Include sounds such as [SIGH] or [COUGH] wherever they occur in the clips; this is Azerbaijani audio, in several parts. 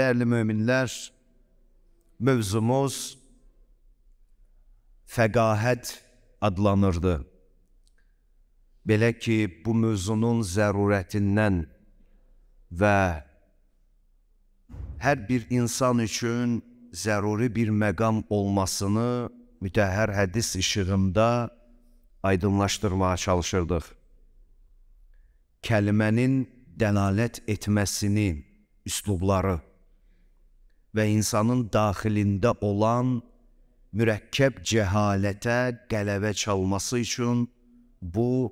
Değerli müminler, mövzumuz fəqahət adlanırdı. Belə ki, bu mövzunun zərurətindən və hər bir insan üçün zəruri bir məqam olmasını mütəhər hədis işığında aydınlaşdırmaya çalışırdıq. Kəlmənin dəlalət etməsini, üslubları və insanın daxilində olan mürəkkəb cəhalətə qələbə çalması üçün bu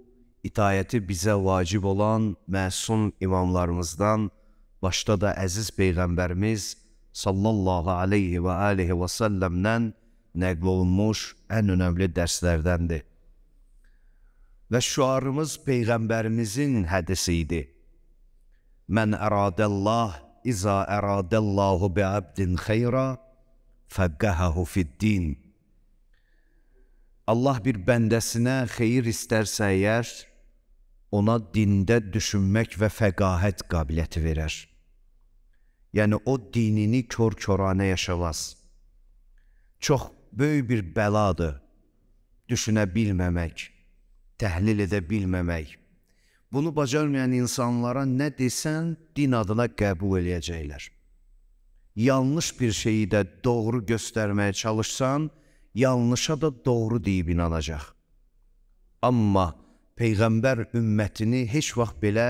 itayəti bizə vacib olan məsum imamlarımızdan, başda da əziz Peyğəmbərimiz sallallahu aleyhi və aleyhi və səlləmdən nəql olunmuş ən önəmli dərslərdəndir. Və şüarımız Peyğəmbərimizin hədisi idi. Mən əradəllah إذا أراد الله بعبد خeyra fəqqəhəhu fiddin. Allah bir bəndəsinə xeyir istərsə əgər, ona dində düşünmək və fəqahət qabiliyyəti verər. Yəni, o dinini kör-köranə yaşamaz. Çox böyük bir bəladır düşünə bilməmək, təhlil edə bilməmək bunu bacarmayan insanlara nə desən, din adına qəbul eləyəcəklər. Yanlış bir şeyi də doğru göstərməyə çalışsan, yanlışa da doğru deyib inanacaq. Amma peyğəmbər ümmətini heç vaxt belə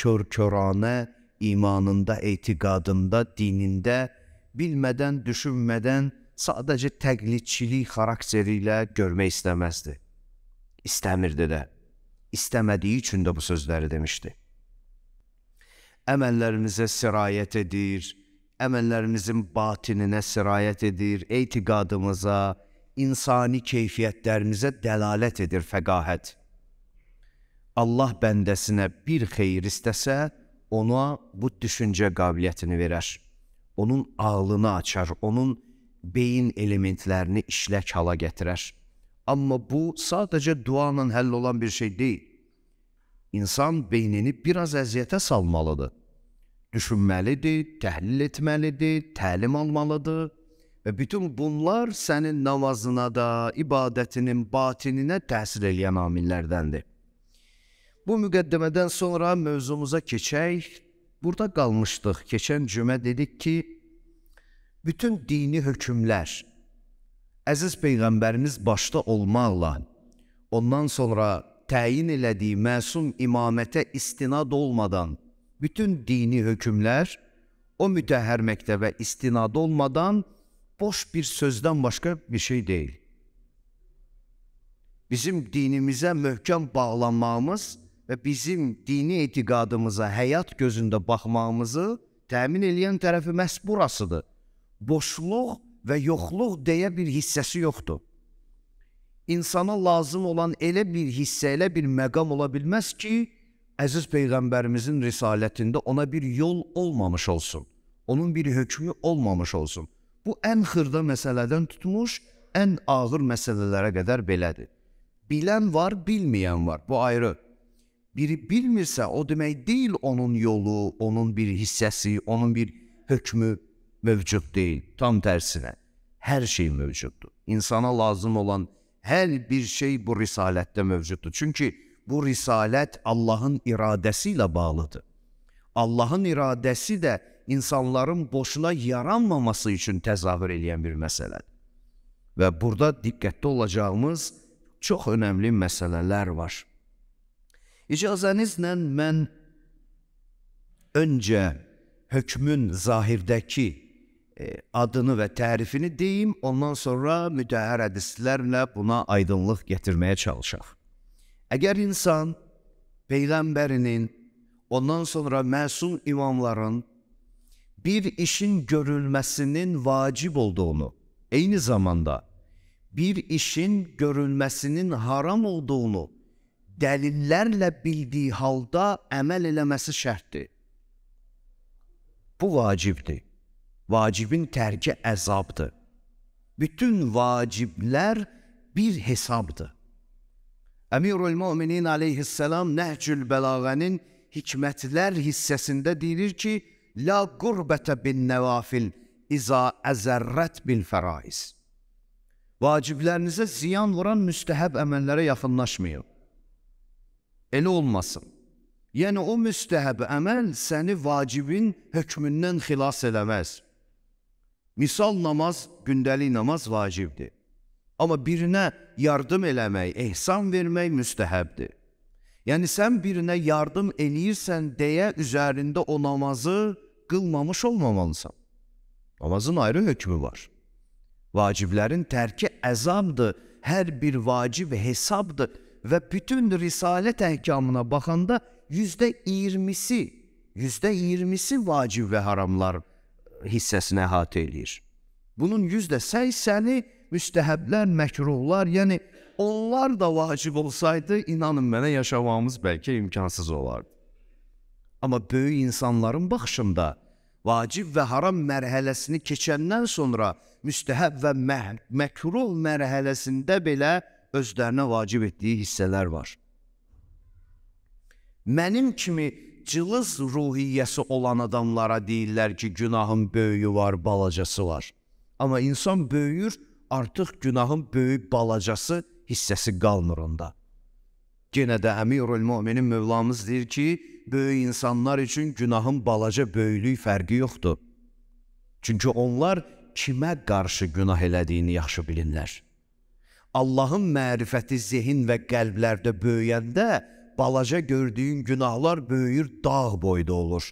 kör-köranə imanında, etiqadında, dinində bilmədən, düşünmədən sadəcə təqlidçilik xarakteri ilə görmək istəməzdi. İstəmirdi də istəmədiyi üçün də bu sözləri demişdi. Əməllərinizə sirayət edir, əməllərinizin batininə sirayət edir, eytiqadımıza, insani keyfiyyətlərimizə dəlalət edir fəqahət. Allah bəndəsinə bir xeyir istəsə, ona bu düşüncə qabiliyyətini verər. Onun ağlını açar, onun beyin elementlərini işlək hala gətirər. Amma bu sadəcə duanla həll olan bir şey deyil. İnsan beynini biraz əziyyətə salmalıdır. Düşünməlidir, təhlil etməlidir, təlim almalıdır və bütün bunlar sənin namazına da, ibadətinin batininə təsir edən amillərdəndir. Bu müqəddəmədən sonra mövzumuza keçək. Burada qalmışdıq. Keçən cümə dedik ki, bütün dini hökmlər əziz Peyğəmbərimiz başda olmaqla, ondan sonra təyin elədiyi məsum imamətə istinad olmadan bütün dini hökmlər o mütəhər məktəbə istinad olmadan boş bir sözdən başqa bir şey deyil. Bizim dinimizə möhkəm bağlanmağımız və bizim dini etiqadımıza həyat gözündə baxmağımızı təmin edən tərəfi məhz burasıdır. Boşluq və yoxluq deyə bir hissəsi yoxdur. İnsana lazım olan elə bir hissə, elə bir məqam ola bilməz ki, əziz peyğəmbərimizin risalətində ona bir yol olmamış olsun. Onun bir hökmü olmamış olsun. Bu ən xırda məsələdən tutmuş ən ağır məsələlərə qədər belədir. Bilən var, bilməyən var. Bu ayrı. Biri bilmirsə, o demək deyil onun yolu, onun bir hissəsi, onun bir hökmü mövcud deyil, tam tərsinə. Hər şey mövcuddur. İnsana lazım olan hər bir şey bu risalətdə mövcuddur. Çünki bu risalət Allahın iradəsi ilə bağlıdır. Allahın iradəsi də insanların boşuna yaranmaması üçün təzahür eləyən bir məsələdir. Və burada diqqətli olacağımız çox önəmli məsələlər var. İcazənizlə mən öncə hökmün zahirdəki E, adını və tərifini deyim, ondan sonra mütəhər hədislərlə buna aydınlıq gətirməyə çalışaq. Əgər insan peyğəmbərinin, ondan sonra məsum imamların bir işin görülməsinin vacib olduğunu, eyni zamanda bir işin görülməsinin haram olduğunu dəlillərlə bildiyi halda əməl eləməsi şərtdir. Bu vacibdir. Vacibin tərki əzabdır. Bütün vaciblər bir hesabdır. Əmirül Müminin aleyhisselam Nəhcül Bəlağənin hikmətlər hissəsində deyilir ki, La qurbətə bin nəvafil iza əzərrət bil fəraiz. Vaciblərinizə ziyan vuran müstəhəb əməllərə yaxınlaşmayın. Elə olmasın. Yəni o müstəhəb əməl səni vacibin hökmündən xilas eləməz. Misal namaz, gündəlik namaz vacibdir. Amma birinə yardım eləmək, ehsan vermək müstəhəbdir. Yəni sən birinə yardım eləyirsən deyə üzərində o namazı qılmamış olmamalısan. Namazın ayrı hökmü var. Vaciblərin tərki əzabdır, hər bir vacib hesabdır və bütün risalət əhkamına baxanda %20-si, %20-si vacib və haramlardır hissəsini əhatə eləyir. Bunun yüzdə səksəni müstəhəblər, məkruhlar, yəni onlar da vacib olsaydı, inanın mənə yaşamağımız bəlkə imkansız olardı. Amma böyük insanların baxışında vacib və haram mərhələsini keçəndən sonra müstəhəb və məh məkruh mərhələsində belə özlərinə vacib etdiyi hissələr var. Mənim kimi cılız ruhiyyəsi olan adamlara deyirlər ki, günahın böyüyü var, balacası var. Amma insan böyüyür, artıq günahın böyük balacası hissəsi qalmır onda. Yenə də Əmirül Möminin Mövlamız deyir ki, böyük insanlar üçün günahın balaca böyüklük fərqi yoxdur. Çünki onlar kimə qarşı günah elədiyini yaxşı bilirlər. Allahın mərifəti zehin və qəlblərdə böyüyəndə balaca gördüyün günahlar böyüyür, dağ boyda olur.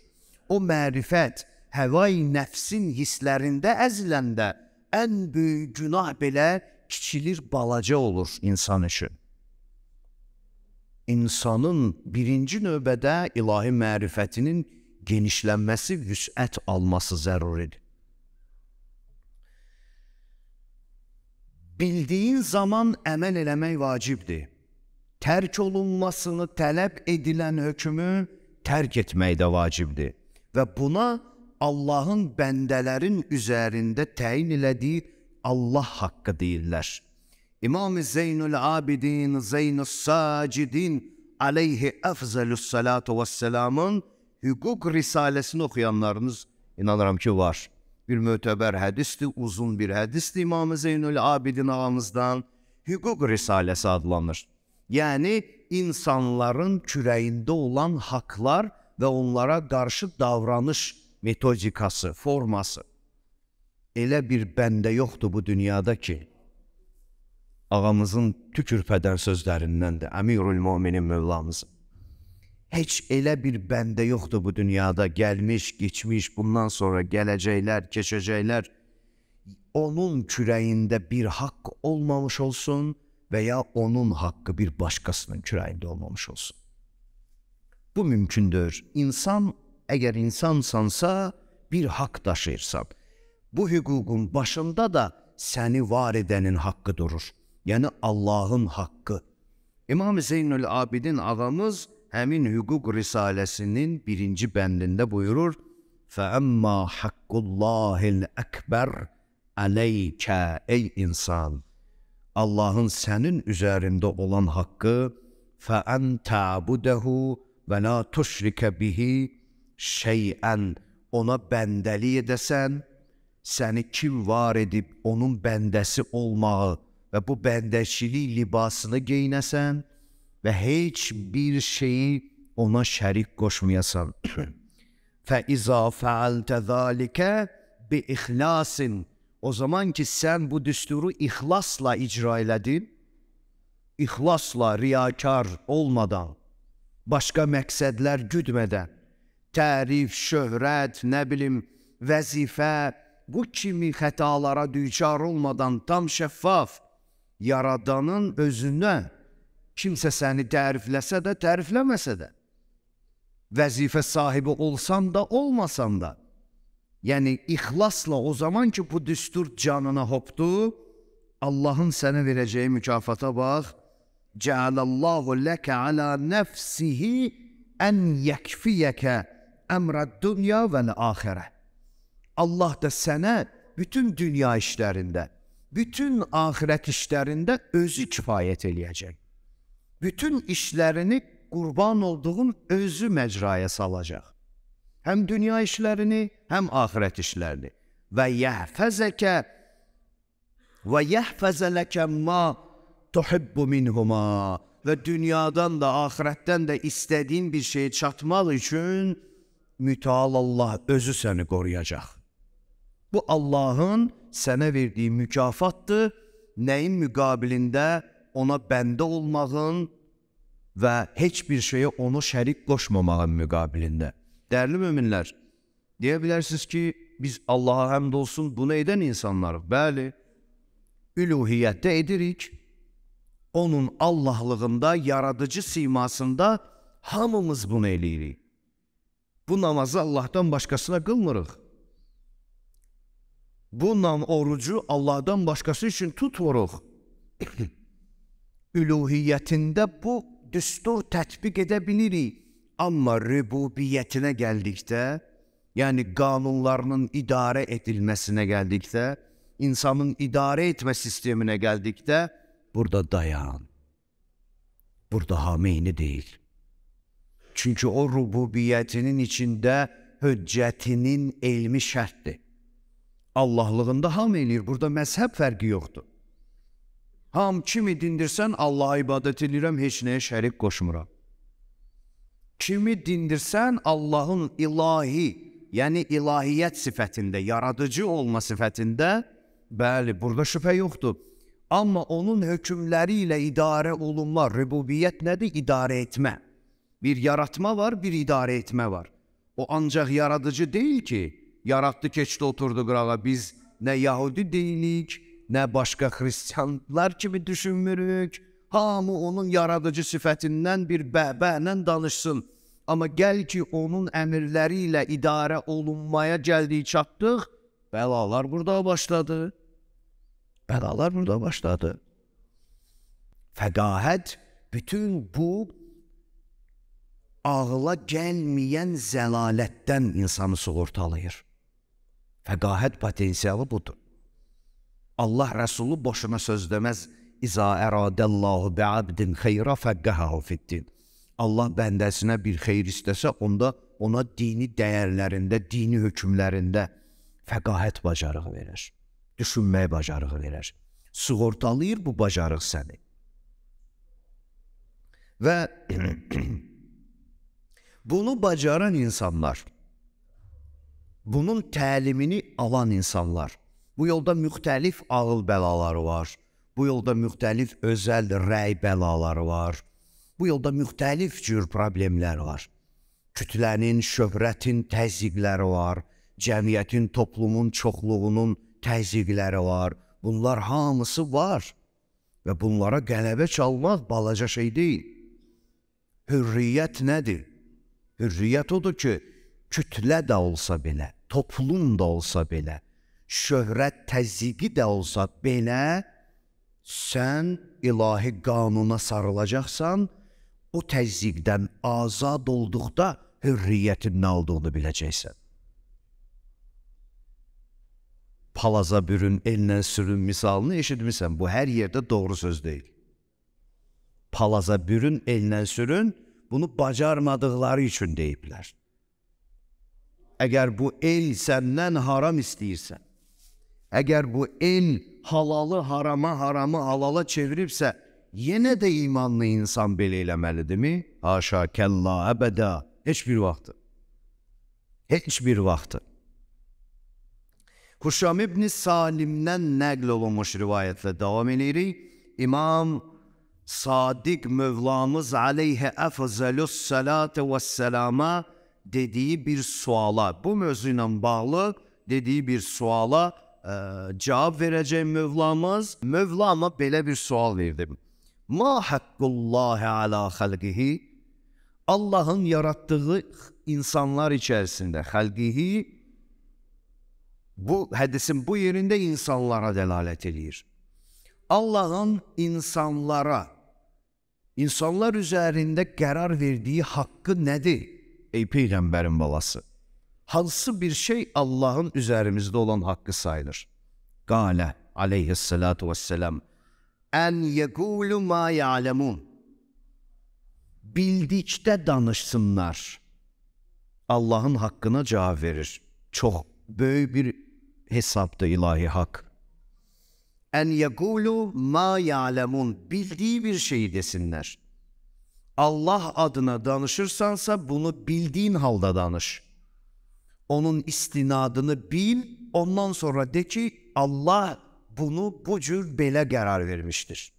O mərifət həvai nəfsin hisslərində əziləndə ən böyük günah belə kiçilir, balaca olur insan üçün. İnsanın birinci növbədə ilahi mərifətinin genişlənməsi, vüsət alması zəruridir. Bildiyin zaman əməl eləmək vacibdir. terk olunmasını talep edilen hükmü terk etmeyi də vacibdir. Və buna Allahın bendelerin üzerinde təyin elədiyi Allah hakkı deyirlər. İmam Zeynül Abidin, Zeynüs Sacidin aleyhi əfzəlüs salatu vəssalamın hüquq risaləsini oxuyanlarınız inanırım ki var. Bir müteber hədisdir, uzun bir hədisdir İmam Zeynül Abidin ağamızdan. Hüquq risaləsi adlanır. Yəni insanların kürəyində olan haqlar və onlara qarşı davranış metodikası, forması. Elə bir bəndə yoxdur bu dünyada ki, ağamızın tükürpədən sözlərindən də Əmirül Möminin Mövlamız. Heç elə bir bəndə yoxdur bu dünyada gəlmiş, keçmiş, bundan sonra gələcəklər, keçəcəklər. Onun kürəyində bir haqq olmamış olsun veya onun hakkı bir başqasının kürəyində olmamış olsun. Bu mümkündür. İnsan, əgər insansansa, bir haqq daşıyırsan. Bu hüququn başında da səni var edənin haqqı durur. Yəni Allahın haqqı. İmam Zeynül Abidin ağamız həmin hüquq risaləsinin birinci bəndində buyurur: "Fəəmmə haqqul lahil əkbər aleykə ey insan." Allahın sənin üzərində olan haqqı fə ən təbudəhu və la tuşrikə bihi şeyən ona bəndəlik edəsən, səni kim var edib onun bəndəsi olmağı və bu bəndəçilik libasını geyinəsən və heç bir şeyi ona şərik qoşmayasan. Fə izə fəaltə zəlikə bi ixlasin O zaman ki sən bu düsturu ixlasla icra elədin, ixlasla riyakar olmadan, başqa məqsədlər güdmədən, tərif, şöhrət, nə bilim, vəzifə, bu kimi xətalara düçar olmadan tam şəffaf yaradanın özünə kimsə səni tərifləsə də, tərifləməsə də, vəzifə sahibi olsan da, olmasan da, Yəni ixlasla o zaman ki bu düstur canına hopdu, Allahın sənə verəcəyi mükafata bax. Cəalallahu ləkə alə nəfsihi ən yəkfiyəkə əmrəd dünya və axirə. Allah da sənə bütün dünya işlərində, bütün axirət işlərində özü kifayət eləyəcək. Bütün işlərini qurban olduğun özü məcraya salacaq. Həm dünya işlərini, həm axirət işlərini. Və yəhfəzəkə və yəhfəzələkə ma tuhibbu minhuma və dünyadan da, axirətdən də istədiyin bir şeyə çatmaq üçün mütəal Allah özü səni qoruyacaq. Bu Allahın sənə verdiyi mükafatdır. Nəyin müqabilində ona bəndə olmağın və heç bir şeyə onu şərik qoşmamağın müqabilində. Dəyərli möminlər, deyə bilərsiniz ki, biz Allaha həmd olsun bunu edən insanlarıq. Bəli, üluhiyyətdə edirik. Onun Allahlığında, yaradıcı simasında hamımız bunu eləyirik. Bu namazı Allahdan başqasına qılmırıq. Bu nam orucu Allahdan başqası üçün tutmuruq. [COUGHS] Üluhiyyətində bu düstur tətbiq edə bilirik. Amma rububiyyətinə gəldikdə, yəni qanunlarının idarə edilməsinə gəldikdə, insanın idarə etmə sisteminə gəldikdə, burada dayan. Burada hameyni deyil. Çünki o rububiyyətinin içində höccətinin elmi şərtdir. Allahlığında ham eləyir. Burada məzhəb fərqi yoxdur. Ham kimi dindirsən, Allaha ibadət edirəm, heç nəyə şərik qoşmuram kimi dindirsən Allahın ilahi, yəni ilahiyyət sifətində, yaradıcı olma sifətində, bəli, burada şübhə yoxdur. Amma onun hökmləri ilə idarə olunma, rububiyyət nədir? İdarə etmə. Bir yaratma var, bir idarə etmə var. O ancaq yaradıcı deyil ki, yaratdı, keçdi, oturdu qırağa. Biz nə Yahudi deyilik, nə başqa xristianlar kimi düşünmürük Hamı onun yaradıcı sifətindən bir bəbənlə danışsın. Amma gəl ki, onun əmirləri ilə idarə olunmaya gəldiyi çatdıq, bəlalar burada başladı. Bəlalar burada başladı. Fəqahət bütün bu ağla gəlməyən zəlalətdən insanı sığortalayır. Fəqahət potensialı budur. Allah Rəsulu boşuna söz deməz. İza əradəllahu bəabdin xeyrə fəqqəhəhu fiddin. Allah bəndəsinə bir xeyir istəsə, onda ona dini dəyərlərində, dini hökmlərində fəqahət bacarığı verər. Düşünmək bacarığı verər. Sığortalayır bu bacarıq səni. Və [CLEARS THROAT] bunu bacaran insanlar, bunun təlimini alan insanlar, bu yolda müxtəlif ağıl bəlaları var Bu yolda müxtəlif özəl rəy bəlaları var. Bu yolda müxtəlif cür problemlər var. Kütlənin, şöhrətin təzyiqləri var. Cəmiyyətin, toplumun çoxluğunun təzyiqləri var. Bunlar hamısı var və bunlara qələbə çalmaq balaca şey deyil. Hürriyyət nədir? Hürriyyət odur ki, kütlə də olsa belə, toplum da olsa belə, şöhrət təzyiqi də olsa belə, sən ilahi qanuna sarılacaqsan, o təzyiqdən azad olduqda hürriyyətin nə olduğunu biləcəksən. Palaza bürün, ellə sürün misalını eşitmisən. Bu hər yerdə doğru söz deyil. Palaza bürün, ellə sürün bunu bacarmadıqları üçün deyiblər. Əgər bu el səndən haram istəyirsən, əgər bu el halalı harama, haramı halala çeviripsə, yine de imanlı insan belə eləməlidirmi? Haşa, kəlla, əbədə, heç bir vaxtı. Heç bir vaxtı. Huşam İbni Salim'den nəql olunmuş rivayetle devam edirik. İmam Sadiq Mövlamız aleyhə əfzəlüs sələtə və dediği bir suala, bu mövzuyla bağlı dediği bir suala ə, cavab verəcək Mövlamız. Mövlama belə bir sual verdi. Ma haqqullahi ala xalqihi Allahın yaratdığı insanlar içərisində xalqihi bu hədisin bu yerində insanlara dəlalət eləyir. Allahın insanlara insanlar üzərində qərar verdiyi haqqı nədir? Ey peyğəmbərin balası hansı bir şey Allah'ın üzerimizde olan hakkı sayılır. Gale aleyhissalatu vesselam en yekulu ma ya'lemun bildiçte danışsınlar. Allah'ın hakkına cevap verir. Çok büyük bir hesapta ilahi hak. En yekulu ma ya'lemun bildiği bir şeyi desinler. Allah adına danışırsansa bunu bildiğin halde danış.'' onun istinadını bil, ondan sonra de ki Allah bunu bu cür belə qərar vermiştir.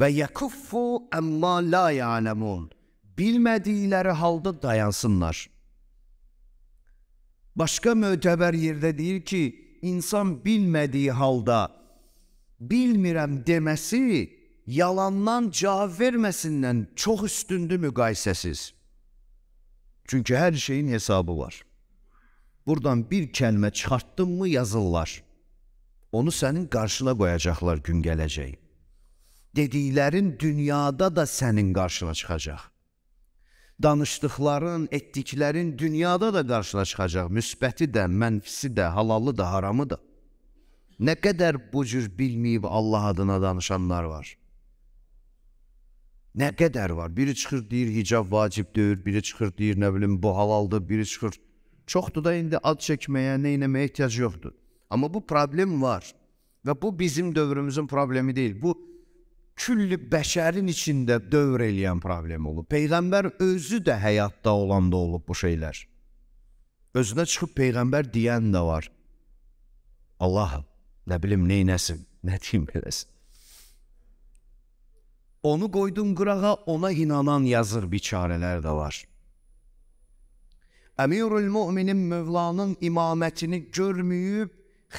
Ve yakuffu amma la ya'lemun. Bilmədikləri halde dayansınlar. Başka müteber yerde deyir ki, insan bilmediği halda bilmirəm demesi, yalandan cavab verməsindən çox üstündür müqayisəsiz. Çünki hər şeyin hesabı var. Buradan bir kəlmə çıxartdın mı yazırlar. Onu sənin qarşına qoyacaqlar gün gələcək. Dediklərin dünyada da sənin qarşına çıxacaq. Danışdıqların, etdiklərin dünyada da qarşına çıxacaq. Müsbəti də, mənfisi də, halalı da, haramı da. Nə qədər bu cür bilməyib Allah adına danışanlar var. Nə qədər var? Biri çıxır deyir hicab vacibdir, biri çıxır deyir nə bilim bu halaldır, biri çıxır. Çoxdur da indi ad çəkməyə, nə etməyə ehtiyac yoxdur. Amma bu problem var və bu bizim dövrümüzün problemi deyil. Bu külli bəşərin içində dövr eləyən problem olub. Peyğəmbər özü də həyatda olanda olub bu şeylər. Özünə çıxıb peyğəmbər deyən də var. Allah nə bilim neynəsin, nə deyim beləsin. Onu qoydum qırağa, ona inanan yazır biçarələr də var. Əmirül müminin Mövlanın imamətini görməyib,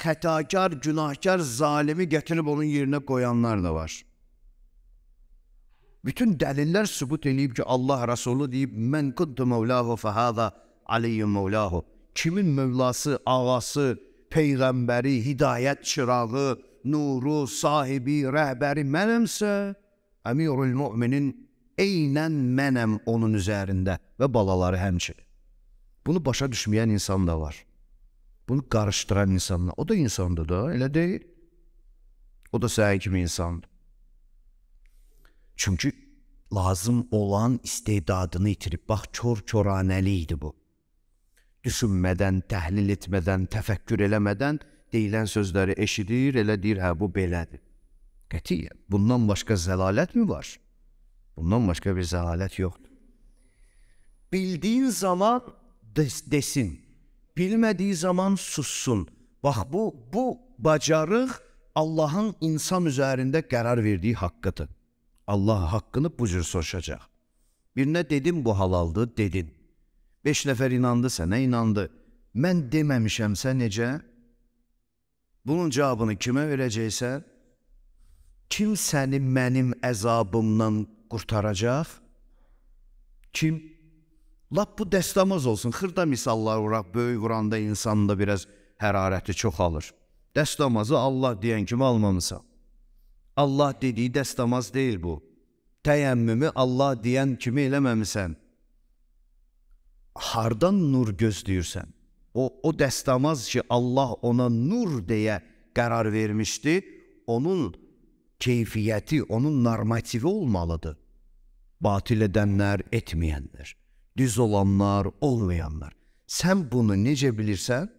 xətakar, günahkar, zalimi gətirib onun yerinə qoyanlar da var. Bütün dəlillər sübut eləyib ki, Allah Rasulü deyib, mən quddu mövlahu fəhədə aliyyü mövlahu. Kimin mövlası, ağası, peyğəmbəri, hidayət çırağı, nuru, sahibi, rəhbəri mənimsə, Əmirül Müminin eynən mənəm onun üzərində və balaları həmçinin. Bunu başa düşməyən insan da var. Bunu qarışdıran insanlar. O da insandır da, elə deyil. O da sənin kimi insandır. Çünki lazım olan istedadını itirib. Bax, kör-köranəli idi bu. Düşünmədən, təhlil etmədən, təfəkkür eləmədən deyilən sözləri eşidir, elə deyir, hə, bu belədir. Qətiyyən. Bundan başqa zəlalət mi var? Bundan başqa bir zəlalət yoxdur. Bildiyin zaman des desin. Bilmədiyi zaman sussun. Bax bu bu bacarıq Allahın insan üzərində qərar verdiyi haqqıdır. Allah haqqını bu cür soruşacaq. Birinə dedin bu halaldır, dedin. 5 nəfər inandı, sənə inandı. Mən deməmişəmsə necə? Bunun cavabını kimə verəcəksən? Kim səni mənim əzabımdan qurtaracaq? Kim? Lap bu dəstəmaz olsun. Xırda misallar vuraq, böyük vuranda insanın da biraz hərarəti çoxalır. Dəstəmazı Allah deyən kimi almamısan. Allah dediyi dəstəmaz deyil bu. Təyəmmümü Allah deyən kimi eləməmisən. Hardan nur gözləyirsən? O, o dəstəmaz ki, Allah ona nur deyə qərar vermişdi, onun keyfiyyəti, onun normativi olmalıdır. Batil edənlər, etməyənlər, düz olanlar, olmayanlar. Sən bunu necə bilirsən?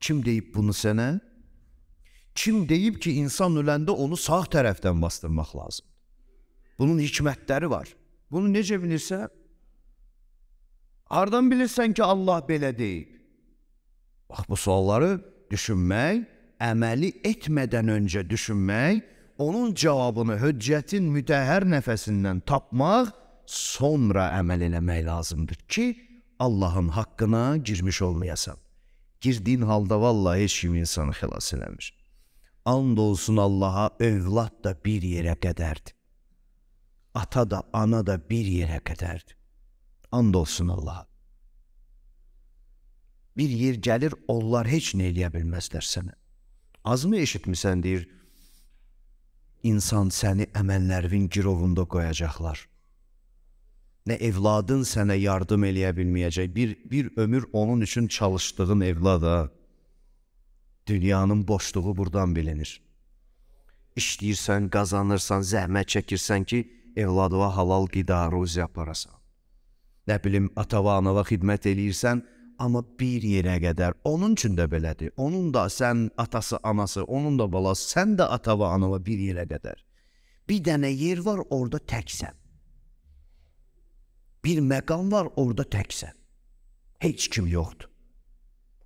Kim deyib bunu sənə? Kim deyib ki, insan öləndə onu sağ tərəfdən bastırmaq lazımdır? Bunun hikmətləri var. Bunu necə bilirsən? Hardan bilirsən ki, Allah belə deyib? Bax, bu sualları düşünmək, əməli etmədən öncə düşünmək onun cavabını höccətin mütəhər nəfəsindən tapmaq, sonra əməl eləmək lazımdır ki, Allahın haqqına girmiş olmayasan. Girdiyin halda vallahi heç kim insanı xilas eləmir. And olsun Allaha, övlad da bir yerə qədərdir. Ata da, ana da bir yerə qədərdir. And olsun Allaha. Bir yer gəlir, onlar heç nə eləyə bilməzlər sənə. Azmı eşitmisən deyir, insan səni əmənlərvin girovunda qoyacaqlar. Nə evladın sənə yardım eləyə bilməyəcək. Bir, bir ömür onun üçün çalışdığın evlada dünyanın boşluğu buradan bilinir. İşləyirsən, qazanırsan, zəhmət çəkirsən ki, evladına halal qida ruzi aparasan. Nə bilim, atava, anava xidmət eləyirsən, amma bir yerə qədər. Onun üçün də belədir. Onun da sən atası, anası, onun da balası, sən də ata və ana və bir yerə qədər. Bir dənə yer var, orada təksən. Bir məqam var, orada təksən. Heç kim yoxdur.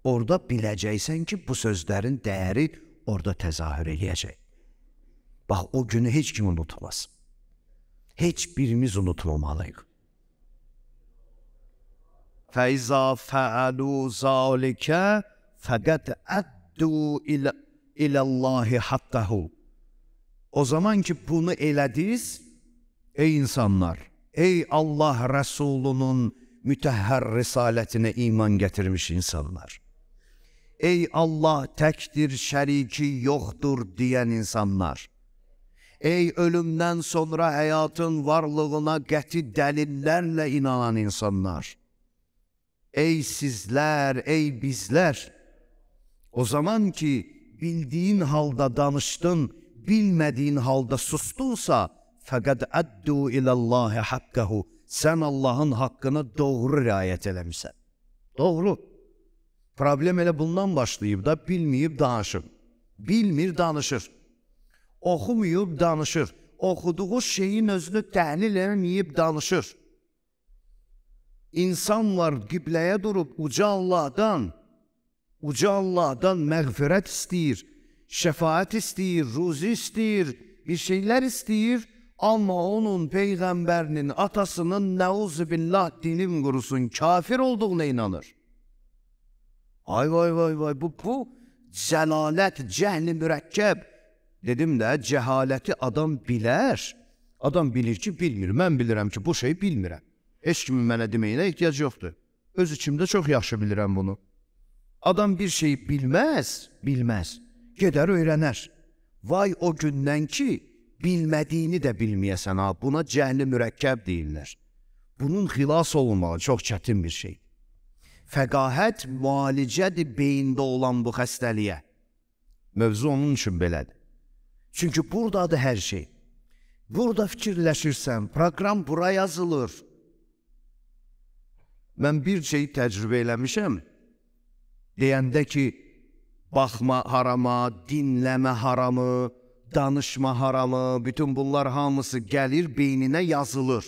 Orada biləcəksən ki, bu sözlərin dəyəri orada təzahür eləyəcək. Bax, o günü heç kim unutmaz. Heç birimiz unutmamalıyıq. فَاِذَا فَعَلُوا ذَٰلِكَ فَقَدْ اَدُّوا اِلَى اللّٰهِ حَقَّهُ O zaman ki bunu elədiniz, ey insanlar, ey Allah Resulunun mütəhər risalətinə iman gətirmiş insanlar. Ey Allah təkdir, şəriki yoxdur deyən insanlar. Ey ölümdən sonra həyatın varlığına qəti dəlillərlə inanan insanlar. Ey sizlər, ey bizlər. O zaman ki bildiyin halda danışdın, bilmədiyin halda sustunsa, fəqəd əddu ilallahi haqqahu. Sən Allahın haqqını doğru riayət eləmisən. Doğru. Problem elə bundan başlayıb da bilməyib danışır. Bilmir danışır. Oxumayıb danışır. Oxuduğu şeyin özünü təhlil eləməyib danışır insanlar qibləyə durub uca Allahdan, uca Allahdan məğfirət istəyir, şəfaət istəyir, ruzi istəyir, bir şeylər istəyir, amma onun peyğəmbərinin atasının nəuzu billah dilim qurusun kafir olduğuna inanır. Ay vay vay vay bu bu cəlalət, cəhli mürəkkəb. Dedim də cəhaləti adam bilər. Adam bilir ki, bilmir. Mən bilirəm ki, bu şey bilmirəm. Heç kimin mənə deməyinə ehtiyac yoxdur. Öz içimdə çox yaxşı bilirəm bunu. Adam bir şeyi bilməz, bilməz. Gedər öyrənər. Vay o gündən ki, bilmədiyini də bilməyəsən ha. Buna cəhli mürəkkəb deyirlər. Bunun xilas olunmağı çox çətin bir şeydir. Fəqahət müalicədir beyində olan bu xəstəliyə. Mövzu onun üçün belədir. Çünki burdadır hər şey. Burada fikirləşirsən, proqram bura yazılır mən bir şeyi təcrübə eləmişəm, deyəndə ki, baxma harama, dinləmə haramı, danışma haramı, bütün bunlar hamısı gəlir beyninə yazılır.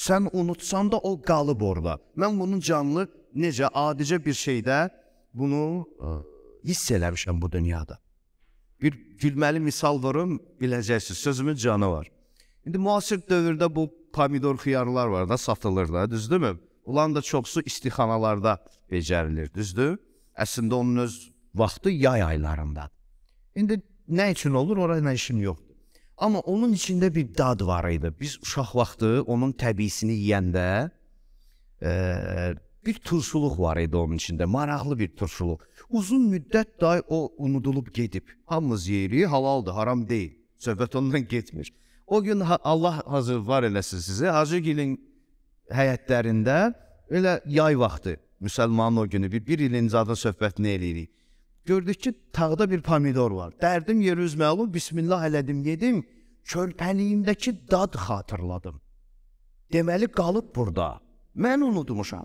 Sən unutsan da o qalıb orada. Mən bunun canlı necə adicə bir şeydə bunu e, hiss eləmişəm bu dünyada. Bir gülməli misal verim, biləcəksiniz, sözümün canı var. İndi müasir dövrdə bu pomidor xiyarlar var da satılır da, düzdürmü? Bunların da çoxusu istixanalarda becərilir, düzdür? Əslində onun öz vaxtı yay aylarındadır. İndi nə üçün olur, ora nə işin yoxdur. Amma onun içində bir dad var idi. Biz uşaq vaxtı onun təbiisini yeyəndə e, bir turşuluq var idi onun içində, maraqlı bir turşuluq. Uzun müddət day o unudulub gedib. Hamımız yeyirik, halaldır, haram deyil. Söhbət ondan getmir. O gün Allah hazır var eləsin sizə. Hacıgilin həyətlərində elə yay vaxtı müsəlmanın o günü bir, bir ilin zadı söhbətini eləyirik. Gördük ki, tağda bir pomidor var. Dərdim yer üz məlum, bismillah elədim, yedim. Körpəliyimdəki dad xatırladım. Deməli qalıb burada. Mən unutmuşam.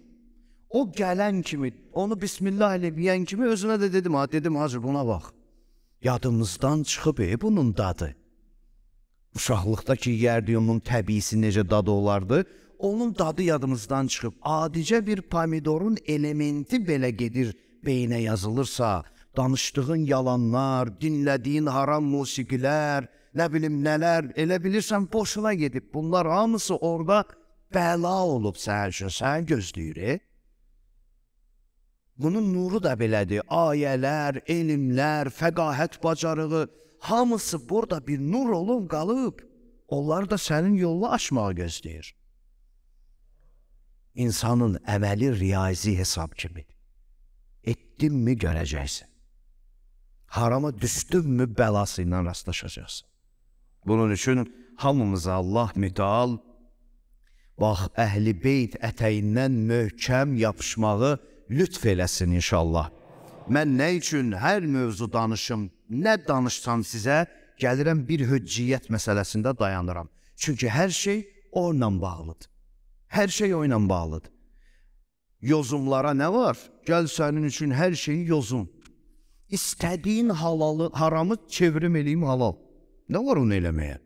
O gələn kimi, onu bismillah elə deyən kimi özünə də dedim, ha dedim, hacı buna bax. Yadımızdan çıxıb e bunun dadı. Uşaqlıqdakı yerdiyumun təbiisi necə dadı olardı? onun dadı yadımızdan çıxıb. Adicə bir pomidorun elementi belə gedir beyinə yazılırsa, danışdığın yalanlar, dinlədiyin haram musiqilər, nə bilim nələr, elə bilirsən boşuna gedib. Bunlar hamısı orada bəla olub sənə, sən gözləyir. E? Bunun nuru da belədir. Ayələr, elmlər, fəqahət bacarığı hamısı burada bir nur olub qalıb. Onlar da sənin yolunu açmağı gözləyir insanın əməli riyazi hesab kimidir. Etdinmi görəcəksən. Harama düşdünmü bəlası ilə rastlaşacaqsan. Bunun üçün hamımıza Allah mütəal bax əhli beyt ətəyindən möhkəm yapışmağı lütf eləsin inşallah. Mən nə üçün hər mövzu danışım, nə danışsam sizə gəlirəm bir hücciyyət məsələsində dayanıram. Çünki hər şey onunla bağlıdır. Hər şey o ilə bağlıdır. Yozumlara nə var? Gəl sənin üçün hər şeyi yozum. İstədiyin halalı, haramı çevrim eləyim halal. Nə var onu eləməyə?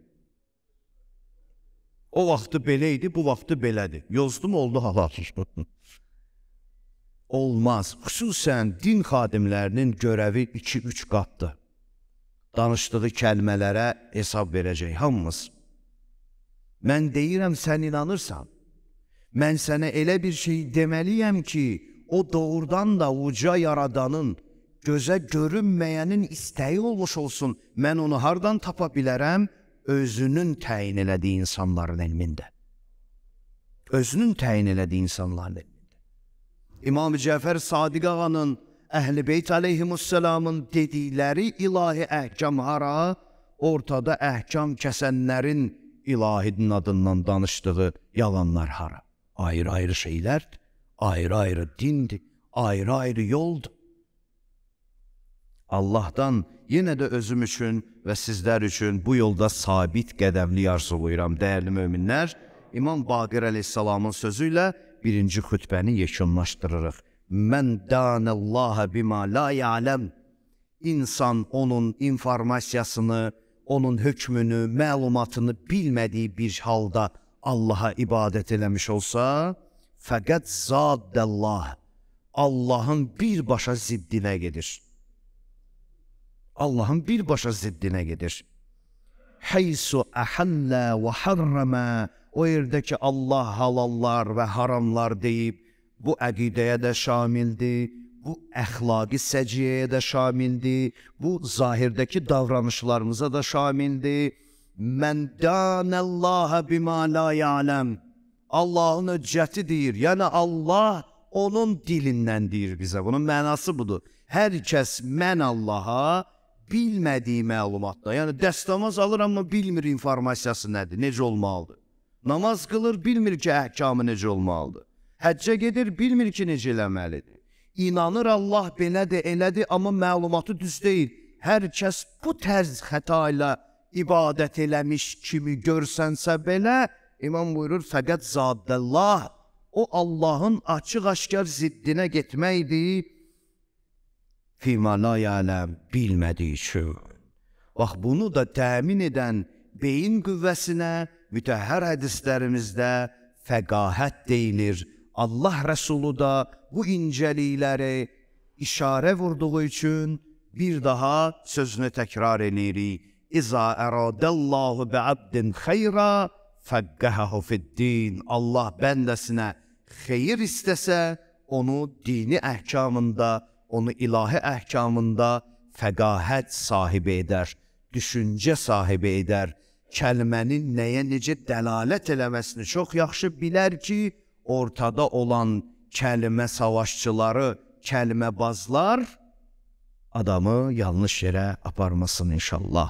O vaxtı belə idi, bu vaxtı belədir. Yozdum oldu halal. [LAUGHS] Olmaz. Xüsusən din xadimlərinin görəvi 2-3 qatdır. Danışdığı kəlmələrə hesab verəcək hamımız. Mən deyirəm, sən inanırsan mən sənə elə bir şey deməliyəm ki, o doğrudan da uca yaradanın, gözə görünməyənin istəyi olmuş olsun. Mən onu hardan tapa bilərəm? Özünün təyin elədiyi insanların elmində. Özünün təyin elədiyi insanların elmində. İmam Cəfər Sadiq ağanın Əhl-i Beyt əleyhimussalamın dedikləri ilahi əhkam hara? Ortada əhkam kəsənlərin ilahinin adından danışdığı yalanlar hara? Ayrı ayrı şeyler, ayrı ayrı dindi, ayrı ayrı yoldu. Allah'tan yenə də özüm üçün və sizlər üçün bu yolda sabit qədəmli arzulayıram, dəyərli möminlər. İmam Baqir əleyhissalamın sözü ilə birinci xütbəni yekunlaşdırırıq. Mən danəllaha bima la ya'lem. İnsan onun informasiyasını, onun hökmünü, məlumatını bilmədiyi bir halda Allaha ibadət eləmiş olsa, fəqət zaddəllah, Allahın birbaşa ziddinə gedir. Allahın birbaşa ziddinə gedir. Heysu əhəllə və harrəmə O yerdə ki, Allah halallar və haramlar deyib, bu əqidəyə də şamildir, bu əxlaqi səciyyəyə də şamildir, bu zahirdəki davranışlarımıza da şamildir Mən danəllaha bima la ya'lam. Allahın öcəti deyir. Yəni Allah onun dilindən deyir bizə. Bunun mənası budur. Hər kəs mən Allaha bilmədiyi məlumatda, yəni dəstəmaz alır amma bilmir informasiyası nədir, necə olmalıdır. Namaz qılır, bilmir ki, əhkamı necə olmalıdır. Həccə gedir, bilmir ki, necə eləməlidir. İnanır Allah belədir, elədir, amma məlumatı düz deyil. Hər kəs bu tərz xəta ilə ibadət eləmiş kimi görsənsə belə, imam buyurur, fəqət zadəllah, o Allahın açıq-aşkar ziddinə getməkdir, fimala yələm bilmədiyi üçün. Bax, bunu da təmin edən beyin qüvvəsinə mütəhər hədislərimizdə fəqahət deyilir. Allah Rəsulu da bu incəlikləri işarə vurduğu üçün bir daha sözünü təkrar edirik. İza əradəllahu bəabdin xeyra fəqqəhəhu fiddin. Allah bəndəsinə xeyir istəsə, onu dini əhkamında, onu ilahi əhkamında fəqahət sahibi edər, düşüncə sahibi edər. Kəlmənin nəyə necə dəlalət eləməsini çox yaxşı bilər ki, ortada olan kəlmə savaşçıları, kəlməbazlar adamı yanlış yerə aparmasın inşallah.